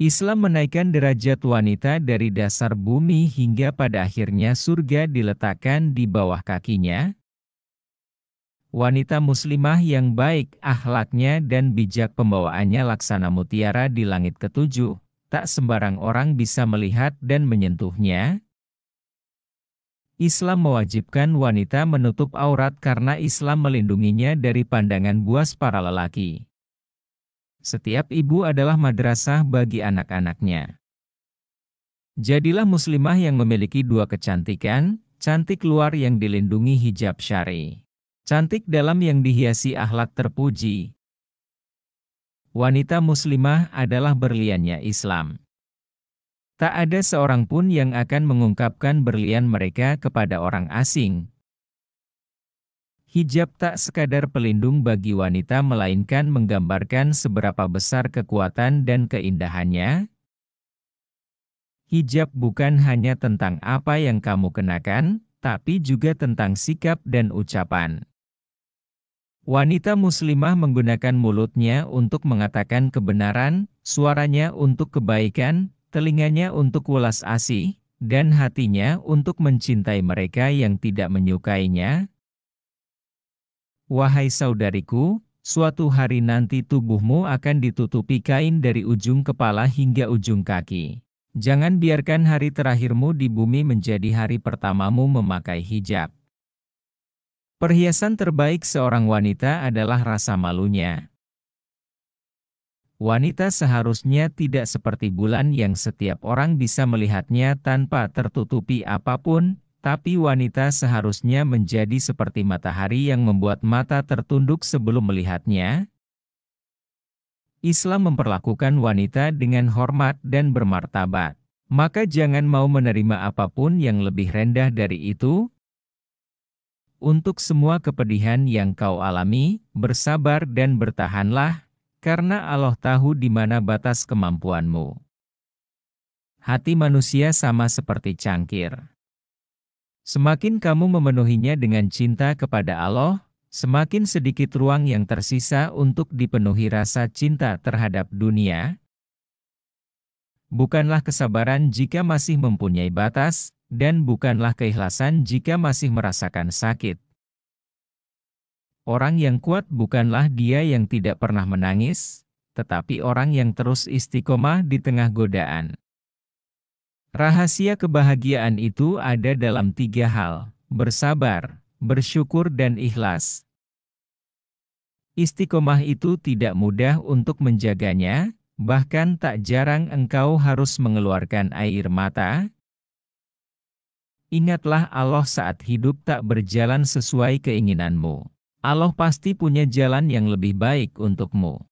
Islam menaikkan derajat wanita dari dasar bumi hingga pada akhirnya surga diletakkan di bawah kakinya. Wanita muslimah yang baik akhlaknya dan bijak pembawaannya laksana mutiara di langit ketujuh, tak sembarang orang bisa melihat dan menyentuhnya. Islam mewajibkan wanita menutup aurat karena Islam melindunginya dari pandangan buas para lelaki. Setiap ibu adalah madrasah bagi anak-anaknya. Jadilah muslimah yang memiliki dua kecantikan, cantik luar yang dilindungi hijab syari. Cantik dalam yang dihiasi akhlak terpuji. Wanita muslimah adalah berliannya Islam. Tak ada seorang pun yang akan mengungkapkan berlian mereka kepada orang asing, Hijab tak sekadar pelindung bagi wanita melainkan menggambarkan seberapa besar kekuatan dan keindahannya. Hijab bukan hanya tentang apa yang kamu kenakan, tapi juga tentang sikap dan ucapan. Wanita muslimah menggunakan mulutnya untuk mengatakan kebenaran, suaranya untuk kebaikan, telinganya untuk welas asih, dan hatinya untuk mencintai mereka yang tidak menyukainya, Wahai saudariku, suatu hari nanti tubuhmu akan ditutupi kain dari ujung kepala hingga ujung kaki. Jangan biarkan hari terakhirmu di bumi menjadi hari pertamamu memakai hijab. Perhiasan terbaik seorang wanita adalah rasa malunya. Wanita seharusnya tidak seperti bulan yang setiap orang bisa melihatnya tanpa tertutupi apapun, tapi wanita seharusnya menjadi seperti matahari yang membuat mata tertunduk sebelum melihatnya. Islam memperlakukan wanita dengan hormat dan bermartabat. Maka jangan mau menerima apapun yang lebih rendah dari itu. Untuk semua kepedihan yang kau alami, bersabar dan bertahanlah, karena Allah tahu di mana batas kemampuanmu. Hati manusia sama seperti cangkir. Semakin kamu memenuhinya dengan cinta kepada Allah, semakin sedikit ruang yang tersisa untuk dipenuhi rasa cinta terhadap dunia. Bukanlah kesabaran jika masih mempunyai batas, dan bukanlah keikhlasan jika masih merasakan sakit. Orang yang kuat bukanlah dia yang tidak pernah menangis, tetapi orang yang terus istiqomah di tengah godaan. Rahasia kebahagiaan itu ada dalam tiga hal, bersabar, bersyukur dan ikhlas. Istiqomah itu tidak mudah untuk menjaganya, bahkan tak jarang engkau harus mengeluarkan air mata. Ingatlah Allah saat hidup tak berjalan sesuai keinginanmu. Allah pasti punya jalan yang lebih baik untukmu.